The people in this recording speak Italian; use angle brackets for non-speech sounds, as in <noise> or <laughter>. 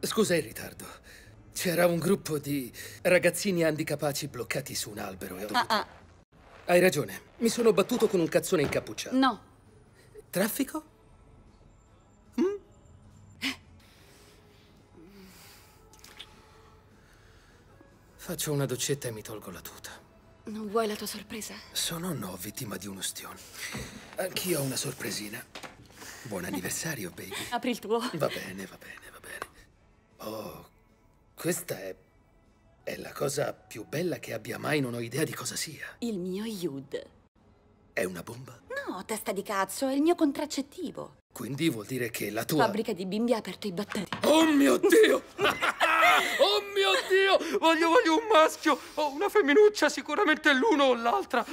Scusa il ritardo. C'era un gruppo di ragazzini handicapaci bloccati su un albero e ho dovuto... Ah, ah. Hai ragione. Mi sono battuto con un cazzone incappucciato. No. Traffico? Mm? Eh. Faccio una doccetta e mi tolgo la tuta. Non vuoi la tua sorpresa? Sono no vittima di un ustione. Anch'io ho una sorpresina. Buon anniversario, baby. Apri il tuo. Va bene, va bene, va bene. Questa è... è la cosa più bella che abbia mai, non ho idea di cosa sia. Il mio Yud. È una bomba? No, testa di cazzo, è il mio contraccettivo. Quindi vuol dire che la tua... Fabbrica di bimbi ha aperto i batteri. Oh mio Dio! <laughs> <laughs> oh mio Dio! Voglio, voglio un maschio! O una femminuccia, sicuramente l'uno o l'altra.